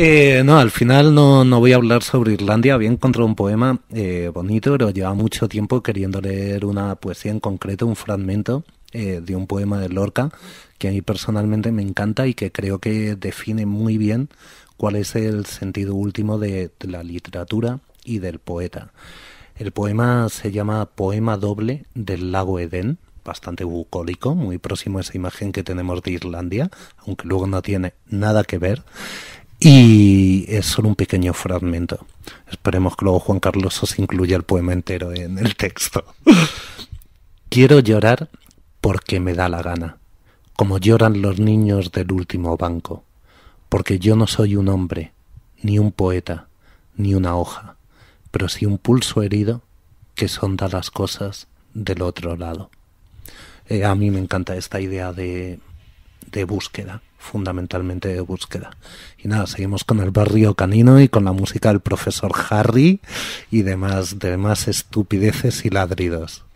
Eh, no, al final no, voy a hablar sobre Irlandia. Había encontrado un poema eh, bonito, pero lleva mucho tiempo queriendo leer una poesía en concreto, un fragmento eh, de un poema de Lorca, que a mí personalmente me encanta y que creo que define muy bien cuál es el sentido último de, de la literatura y del poeta. El poema se llama Poema doble del lago Edén bastante bucólico, muy próximo a esa imagen que tenemos de Irlandia, aunque luego no tiene nada que ver. Y es solo un pequeño fragmento. Esperemos que luego Juan Carlos os incluya el poema entero en el texto. Quiero llorar porque me da la gana, como lloran los niños del último banco, porque yo no soy un hombre, ni un poeta, ni una hoja, pero sí un pulso herido que sonda las cosas del otro lado. Eh, a mí me encanta esta idea de de búsqueda, fundamentalmente de búsqueda. Y nada, seguimos con el barrio canino y con la música del profesor Harry y demás, demás estupideces y ladridos.